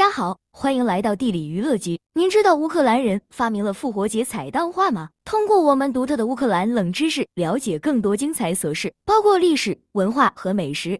大家好，欢迎来到地理娱乐局。您知道乌克兰人发明了复活节彩蛋画吗？通过我们独特的乌克兰冷知识，了解更多精彩琐事，包括历史文化和美食。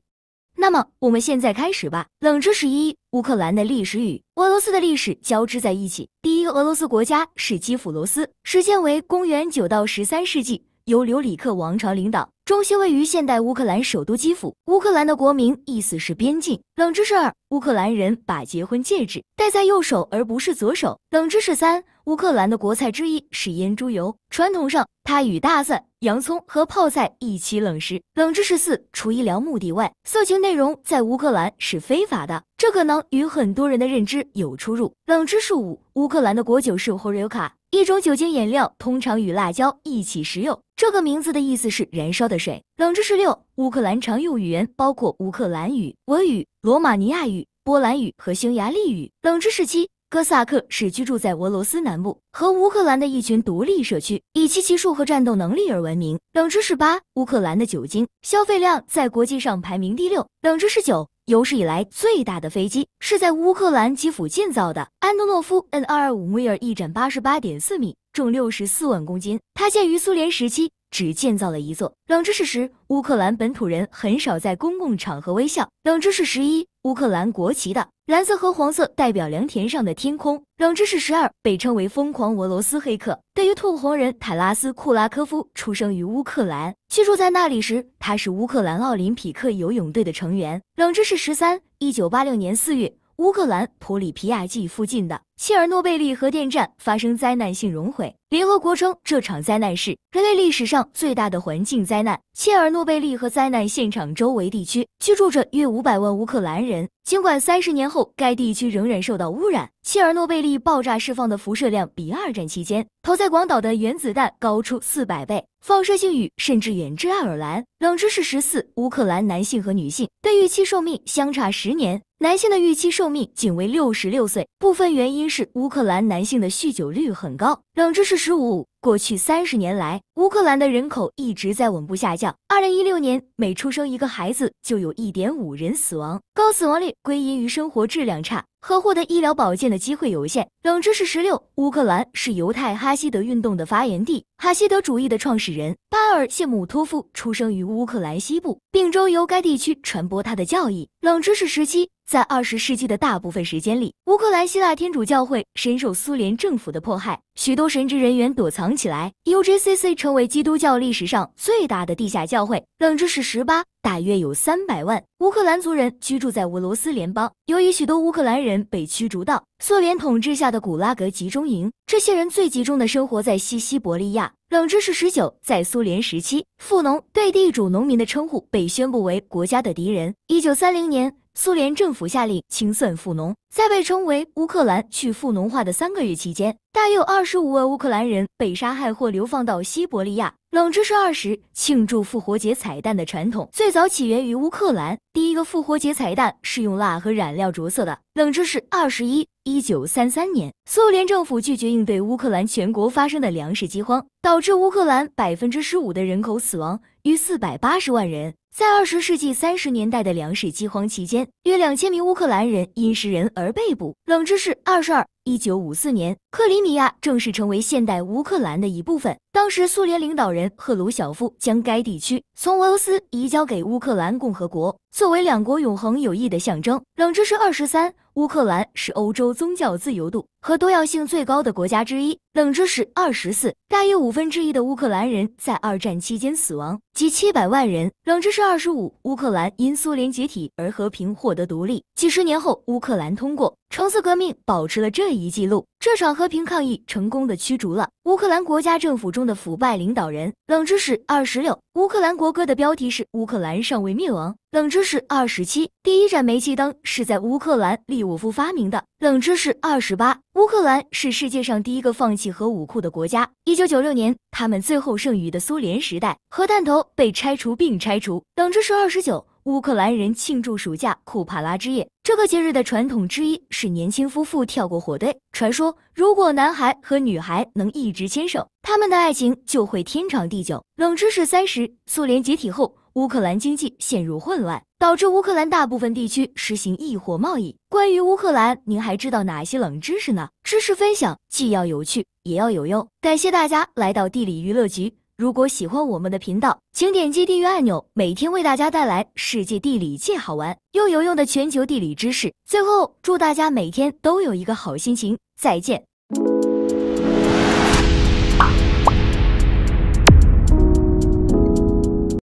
那么，我们现在开始吧。冷知识一：乌克兰的历史与俄罗斯的历史交织在一起。第一个俄罗斯国家是基辅罗斯，时间为公元九到十三世纪，由留里克王朝领导。中心位于现代乌克兰首都基辅。乌克兰的国名意思是“边境”。冷知识二：乌克兰人把结婚戒指戴在右手而不是左手。冷知识三：乌克兰的国菜之一是腌猪油，传统上它与大蒜。洋葱和泡菜一起冷食。冷知识四：除医疗目的外，色情内容在乌克兰是非法的。这可能与很多人的认知有出入。冷知识五：乌克兰的国酒是 h o r i k a 一种酒精饮料，通常与辣椒一起食用。这个名字的意思是燃烧的水。冷知识六：乌克兰常用语言包括乌克兰语、俄语、罗马尼亚语、波兰语和匈牙利语。冷知识七。哥萨克是居住在俄罗斯南部和乌克兰的一群独立社区，以其骑术和战斗能力而闻名。冷知识八：乌克兰的酒精消费量在国际上排名第六。冷知识九：有史以来最大的飞机是在乌克兰基辅建造的安东诺夫 N225 米尔，翼展八十八点四米，重六十四万公斤。它建于苏联时期，只建造了一座。冷知识十：乌克兰本土人很少在公共场合微笑。冷知识十一。乌克兰国旗的蓝色和黄色代表良田上的天空。冷知识十二，被称为“疯狂俄罗斯黑客”、对于兔红人塔拉斯库拉科夫出生于乌克兰，居住在那里时，他是乌克兰奥林匹克游泳队的成员。冷知识十三，一九八六年四月。乌克兰普里皮亚季附近的切尔诺贝利核电站发生灾难性熔毁。联合国称，这场灾难是人类历史上最大的环境灾难。切尔诺贝利核灾难现场周围地区居住着约五百万乌克兰人。尽管三十年后，该地区仍然受到污染。切尔诺贝利爆炸释放的辐射量比二战期间投在广岛的原子弹高出四百倍。放射性雨甚至远至爱尔兰。冷知识十四：乌克兰男性和女性对预期寿命相差十年。男性的预期寿命仅为六十六岁，部分原因是乌克兰男性的酗酒率很高。冷知识十五：过去三十年来，乌克兰的人口一直在稳步下降。二零一六年，每出生一个孩子就有一点五人死亡，高死亡率归因于生活质量差。和获得医疗保健的机会有限。冷知识十六：乌克兰是犹太哈希德运动的发源地。哈希德主义的创始人巴尔谢姆托夫出生于乌克兰西部，并州由该地区传播他的教义。冷知识十七：在二十世纪的大部分时间里，乌克兰希腊天主教会深受苏联政府的迫害，许多神职人员躲藏起来。UJCC 成为基督教历史上最大的地下教会。冷知识十八。大约有三百万乌克兰族人居住在俄罗斯联邦。由于许多乌克兰人被驱逐到苏联统治下的古拉格集中营，这些人最集中的生活在西西伯利亚。冷知识十九：在苏联时期，富农对地主农民的称呼被宣布为国家的敌人。一九三零年，苏联政府下令清算富农。在被称为乌克兰去富农化的三个月期间，大约有二十五万乌克兰人被杀害或流放到西伯利亚。冷知识二十：庆祝复活节彩蛋的传统最早起源于乌克兰。第一个复活节彩蛋是用蜡和染料着色的。冷知识二十一。一九三三年，苏联政府拒绝应对乌克兰全国发生的粮食饥荒，导致乌克兰百分之十五的人口死亡，约四百八十万人。在二十世纪三十年代的粮食饥荒期间，约两千名乌克兰人因食人而被捕。冷知识二十二：一九五四年，克里米亚正式成为现代乌克兰的一部分。当时，苏联领导人赫鲁晓夫将该地区从俄罗斯移交给乌克兰共和国，作为两国永恒友谊的象征。冷知识二十三。乌克兰是欧洲宗教自由度和多样性最高的国家之一。冷知识二十四：大约五分之一的乌克兰人在二战期间死亡，即七百万人。冷知识二十五：乌克兰因苏联解体而和平获得独立。几十年后，乌克兰通过。橙色革命保持了这一记录。这场和平抗议成功的驱逐了乌克兰国家政府中的腐败领导人。冷知识二十六：乌克兰国歌的标题是“乌克兰尚未灭亡”。冷知识二十七：第一盏煤气灯是在乌克兰利沃夫发明的。冷知识二十八：乌克兰是世界上第一个放弃核武库的国家。一九九六年，他们最后剩余的苏联时代核弹头被拆除并拆除。冷知识二十九：乌克兰人庆祝暑假库帕拉之夜。这个节日的传统之一是年轻夫妇跳过火堆。传说，如果男孩和女孩能一直牵手，他们的爱情就会天长地久。冷知识三十：苏联解体后，乌克兰经济陷入混乱，导致乌克兰大部分地区实行易货贸易。关于乌克兰，您还知道哪些冷知识呢？知识分享既要有趣，也要有用。感谢大家来到地理娱乐局。如果喜欢我们的频道，请点击订阅按钮。每天为大家带来世界地理，既好玩又有用的全球地理知识。最后，祝大家每天都有一个好心情。再见。